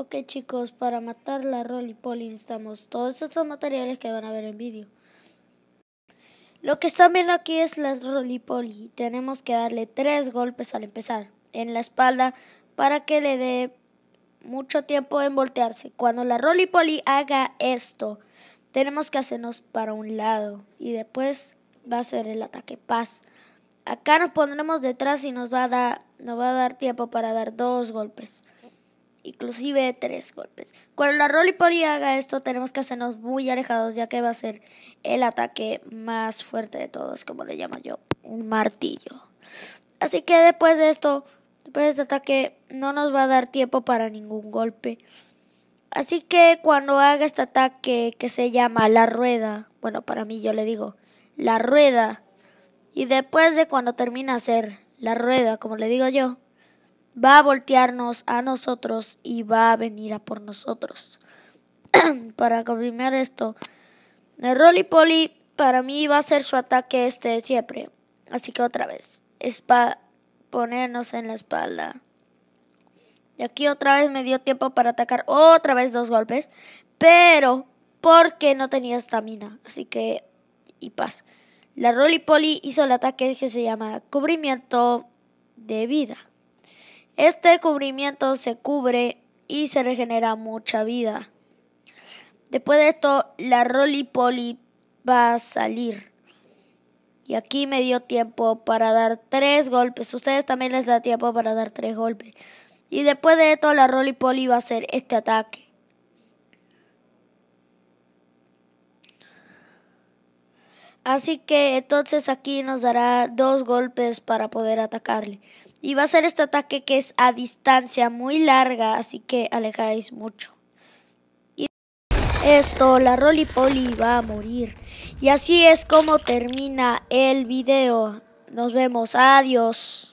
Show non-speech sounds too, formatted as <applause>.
Ok chicos, para matar la rollipoli necesitamos todos estos materiales que van a ver en vídeo. Lo que están viendo aquí es la Poly. Tenemos que darle tres golpes al empezar en la espalda para que le dé mucho tiempo en voltearse. Cuando la Poly haga esto, tenemos que hacernos para un lado y después va a ser el ataque paz. Acá nos pondremos detrás y nos va a dar, nos va a dar tiempo para dar dos golpes inclusive tres golpes. Cuando la Rollipoli haga esto, tenemos que hacernos muy alejados, ya que va a ser el ataque más fuerte de todos, como le llamo yo, un martillo. Así que después de esto, después de este ataque, no nos va a dar tiempo para ningún golpe. Así que cuando haga este ataque que se llama la rueda, bueno, para mí yo le digo la rueda, y después de cuando termina hacer la rueda, como le digo yo, va a voltearnos a nosotros y va a venir a por nosotros. <clears throat> para confirmar esto, el poly para mí va a ser su ataque este de siempre. Así que otra vez, es ponernos en la espalda. Y aquí otra vez me dio tiempo para atacar otra vez dos golpes, pero porque no tenía estamina. Así que, y paz. La poly hizo el ataque que se llama cubrimiento de vida. Este cubrimiento se cubre y se regenera mucha vida. Después de esto, la poly va a salir. Y aquí me dio tiempo para dar tres golpes. Ustedes también les da tiempo para dar tres golpes. Y después de esto, la poly va a hacer este ataque. Así que entonces aquí nos dará dos golpes para poder atacarle. Y va a ser este ataque que es a distancia muy larga, así que alejáis mucho. Y esto, la roly va a morir. Y así es como termina el video. Nos vemos, adiós.